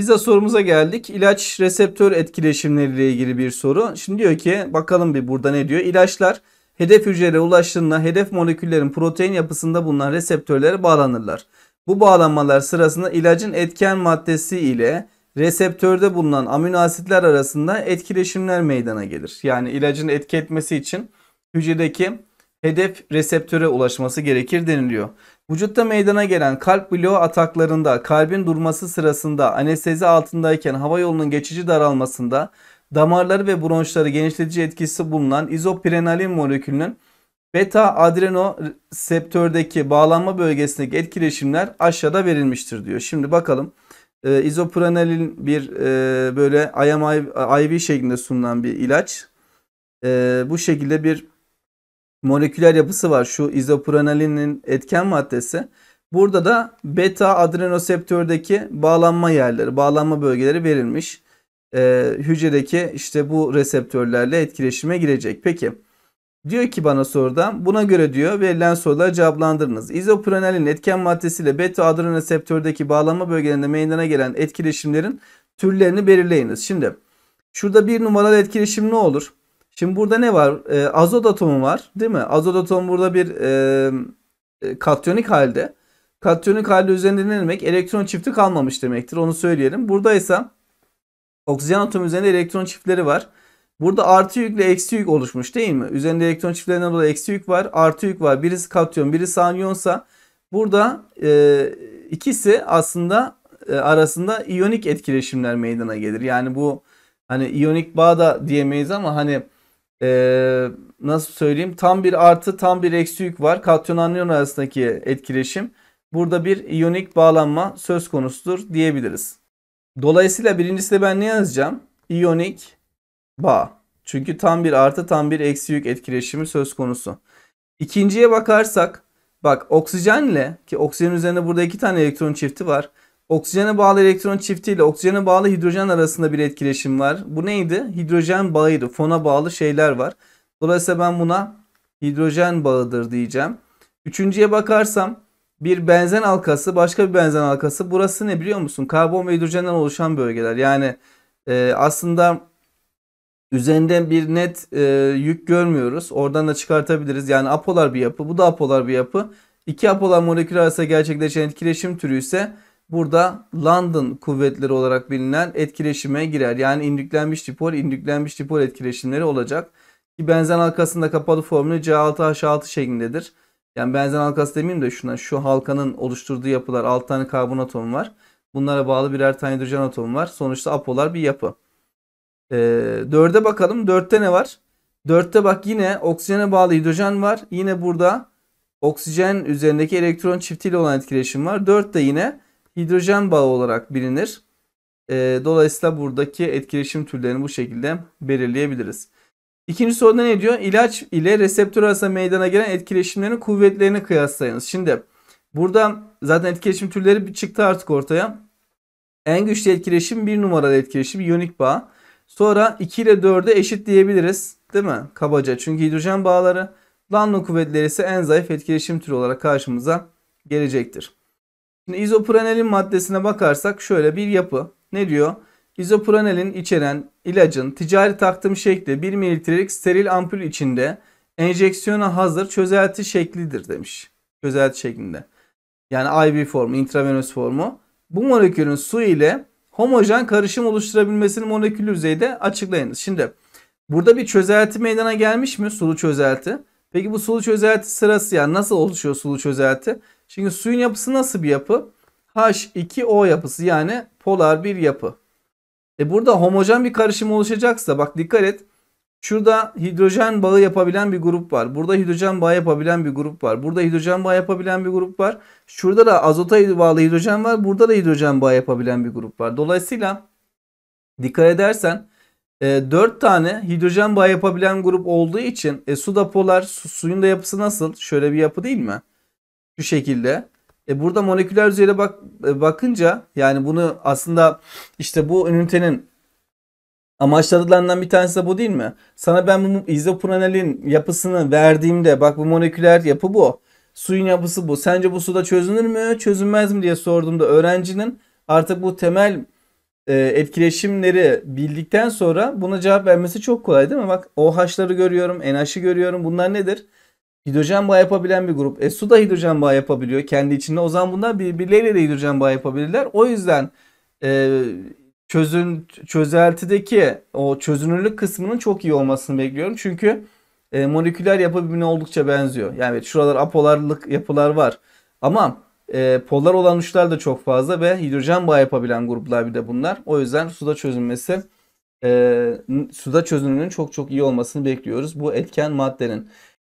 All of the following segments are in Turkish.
Biz de sorumuza geldik. İlaç reseptör etkileşimleri ile ilgili bir soru. Şimdi diyor ki bakalım bir burada ne diyor. İlaçlar hedef hücreye ulaştığında hedef moleküllerin protein yapısında bulunan reseptörlere bağlanırlar. Bu bağlanmalar sırasında ilacın etken maddesi ile reseptörde bulunan amino asitler arasında etkileşimler meydana gelir. Yani ilacın etki etmesi için hücredeki hedef reseptöre ulaşması gerekir deniliyor. Vücutta meydana gelen kalp bloğu ataklarında, kalbin durması sırasında, anestezi altındayken hava yolunun geçici daralmasında, damarları ve bronşları genişletici etkisi bulunan izoprenalin molekülünün beta adreno adrenoseptördeki bağlanma bölgesindeki etkileşimler aşağıda verilmiştir diyor. Şimdi bakalım. E, izoprenalin bir e, böyle IMI, IV şeklinde sunulan bir ilaç. E, bu şekilde bir moleküler yapısı var. Şu izopranalinin etken maddesi. Burada da beta adrenoseptördeki bağlanma yerleri, bağlanma bölgeleri verilmiş. Ee, hücredeki işte bu reseptörlerle etkileşime girecek. Peki diyor ki bana soruda buna göre diyor verilen soruları cevaplandırınız. İzopranalin etken maddesiyle beta adrenoseptördeki bağlanma bölgelerinde meydana gelen etkileşimlerin türlerini belirleyiniz. Şimdi şurada bir numaralı etkileşim ne olur? Şimdi burada ne var? E, azot atomu var değil mi? Azot atomu burada bir e, e, katyonik halde. Katyonik halde üzerinde ne demek? Elektron çifti kalmamış demektir. Onu söyleyelim. Buradaysa oksijen atomu üzerinde elektron çiftleri var. Burada artı yükle eksi yük oluşmuş değil mi? Üzerinde elektron çiftlerinden dolayı eksi yük var. Artı yük var. Birisi katyon, birisi anyonsa burada e, ikisi aslında e, arasında iyonik etkileşimler meydana gelir. Yani bu hani iyonik bağ da diyemeyiz ama hani e, nasıl söyleyeyim tam bir artı tam bir eksi yük var. Katyon anyon arasındaki etkileşim. Burada bir iyonik bağlanma söz konusudur diyebiliriz. Dolayısıyla birincisi de ben ne yazacağım? İyonik bağ. Çünkü tam bir artı tam bir eksi yük etkileşimi söz konusu. İkinciye bakarsak bak oksijenle ki oksijen üzerinde burada iki tane elektron çifti var. Oksijene bağlı elektron çifti ile oksijene bağlı hidrojen arasında bir etkileşim var. Bu neydi? Hidrojen bağıydı. Fona bağlı şeyler var. Dolayısıyla ben buna hidrojen bağıdır diyeceğim. Üçüncüye bakarsam bir benzen halkası başka bir benzen halkası. Burası ne biliyor musun? Karbon ve hidrojenden oluşan bölgeler. Yani e, aslında üzerinde bir net e, yük görmüyoruz. Oradan da çıkartabiliriz. Yani apolar bir yapı. Bu da apolar bir yapı. İki apolar molekül arasında gerçekleşen etkileşim türü ise burada London kuvvetleri olarak bilinen etkileşime girer. Yani indüklenmiş dipol, indüklenmiş dipol etkileşimleri olacak. Ki benzen halkasında kapalı formülü C6H6 şeklindedir. Yani benzen halkası demeyeyim de şuna şu halkanın oluşturduğu yapılar 6 tane karbon atomu var. Bunlara bağlı birer tane hidrojen atomu var. Sonuçta apolar bir yapı. Ee, 4'e bakalım. 4'te ne var? 4'te bak yine oksijene bağlı hidrojen var. Yine burada oksijen üzerindeki elektron çiftiyle olan etkileşim var. 4'te yine hidrojen bağı olarak bilinir. E, dolayısıyla buradaki etkileşim türlerini bu şekilde belirleyebiliriz. İkinci soruda ne diyor? İlaç ile reseptör arasında meydana gelen etkileşimlerin kuvvetlerini kıyaslayınız. Şimdi burada zaten etkileşim türleri çıktı artık ortaya. En güçlü etkileşim bir numaralı etkileşim yonik bağ. Sonra 2 ile 4'e eşit diyebiliriz. Değil mi? Kabaca. Çünkü hidrojen bağları Lanlo kuvvetleri ise en zayıf etkileşim türü olarak karşımıza gelecektir. Şimdi izoprenelin maddesine bakarsak şöyle bir yapı. Ne diyor? İzoprenelin içeren ilacın ticari takdim şekli 1 mililitrelik steril ampul içinde enjeksiyona hazır çözelti şeklidir demiş. Çözelti şeklinde. Yani IV formu, intravenöz formu. Bu molekülün su ile homojen karışım oluşturabilmesini molekülü düzeyde açıklayınız. Şimdi burada bir çözelti meydana gelmiş mi? Sulu çözelti. Peki bu sulu çözelti sırası yani nasıl oluşuyor sulu çözelti? Çünkü suyun yapısı nasıl bir yapı? H2O yapısı yani polar bir yapı. E burada homojen bir karışım oluşacaksa bak dikkat et. Şurada hidrojen bağı yapabilen bir grup var. Burada hidrojen bağı yapabilen bir grup var. Burada hidrojen bağı yapabilen bir grup var. Şurada da azota bağlı hidrojen var. Burada da hidrojen bağı yapabilen bir grup var. Dolayısıyla dikkat edersen 4 e, tane hidrojen bağı yapabilen grup olduğu için e, su da polar, su, suyun da yapısı nasıl? Şöyle bir yapı değil mi? şu şekilde. E burada moleküler düzeyde bak, e, bakınca yani bunu aslında işte bu ünitenin amaçladıklarından bir tanesi de bu değil mi? Sana ben bu izopranelin yapısını verdiğimde bak bu moleküler yapı bu. Suyun yapısı bu. Sence bu suda çözünür mü çözünmez mi diye sorduğumda öğrencinin artık bu temel e, etkileşimleri bildikten sonra buna cevap vermesi çok kolay değil mi? Bak OH'ları görüyorum, NH'ı görüyorum. Bunlar nedir? hidrojen bağı yapabilen bir grup. E su da hidrojen bağı yapabiliyor kendi içinde. O zaman bunlar birbirleriyle de hidrojen bağı yapabilirler. O yüzden e, çözün çözeltideki o çözünürlük kısmının çok iyi olmasını bekliyorum. Çünkü e, moleküler yapı birbirine oldukça benziyor. Yani evet, şuralar apolarlık yapılar var. Ama e, polar olan uçlar da çok fazla ve hidrojen bağı yapabilen gruplar bir de bunlar. O yüzden suda çözünmesi e, suda çözünürlüğünün çok çok iyi olmasını bekliyoruz bu etken maddenin.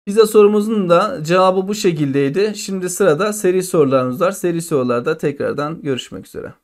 Bize sorumuzun da cevabı bu şekildeydi. Şimdi sırada seri sorularımız var. Seri sorularda tekrardan görüşmek üzere.